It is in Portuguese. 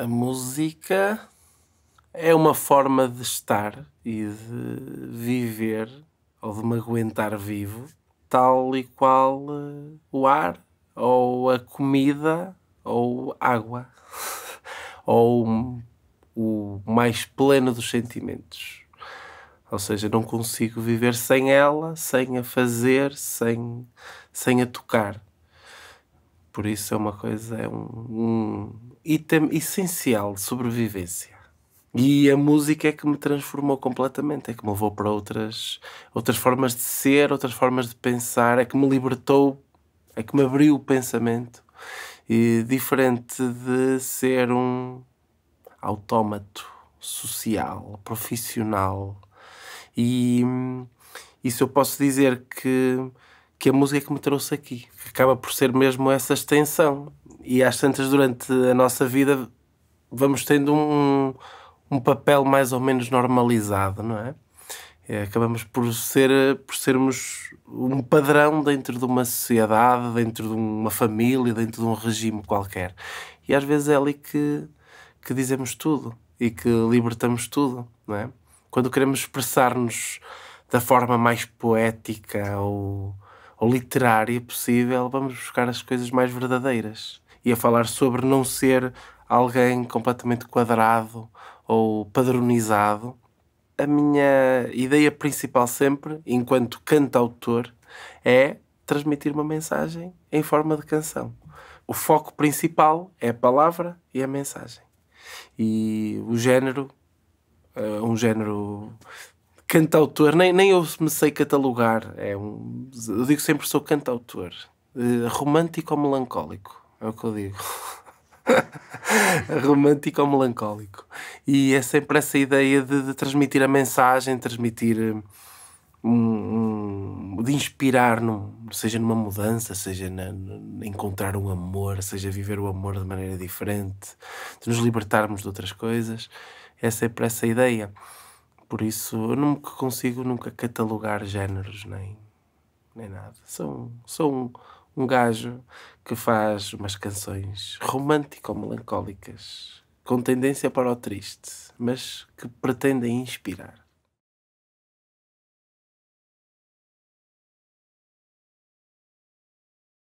A música é uma forma de estar e de viver ou de me aguentar vivo, tal e qual uh, o ar, ou a comida, ou água, ou o mais pleno dos sentimentos. Ou seja, não consigo viver sem ela, sem a fazer, sem, sem a tocar por isso é uma coisa, é um, um item essencial de sobrevivência. E a música é que me transformou completamente, é que me levou para outras, outras formas de ser, outras formas de pensar, é que me libertou, é que me abriu o pensamento. E diferente de ser um autómato social, profissional. E hum, isso eu posso dizer que que a música que me trouxe aqui, que acaba por ser mesmo essa extensão. E às tantas, durante a nossa vida, vamos tendo um, um papel mais ou menos normalizado, não é? é? acabamos por, ser, por sermos um padrão dentro de uma sociedade, dentro de uma família, dentro de um regime qualquer. E às vezes é ali que, que dizemos tudo e que libertamos tudo, não é? Quando queremos expressar-nos da forma mais poética ou ou literária possível, vamos buscar as coisas mais verdadeiras. E a falar sobre não ser alguém completamente quadrado ou padronizado. A minha ideia principal sempre, enquanto cantautor, é transmitir uma mensagem em forma de canção. O foco principal é a palavra e a mensagem. E o género, eh, um género Cantautor, nem, nem eu me sei catalogar. É um, eu digo sempre sou cantautor. Uh, romântico ou melancólico? É o que eu digo. romântico ou melancólico. E é sempre essa ideia de, de transmitir a mensagem, transmitir. Eh, um, um, de inspirar, num, seja numa mudança, seja na, na encontrar um amor, seja viver o amor de maneira diferente, de nos libertarmos de outras coisas. Essa é sempre essa ideia. Por isso, eu não consigo nunca catalogar géneros nem, nem nada. Sou, sou um, um gajo que faz umas canções romântico-melancólicas, com tendência para o triste, mas que pretendem inspirar.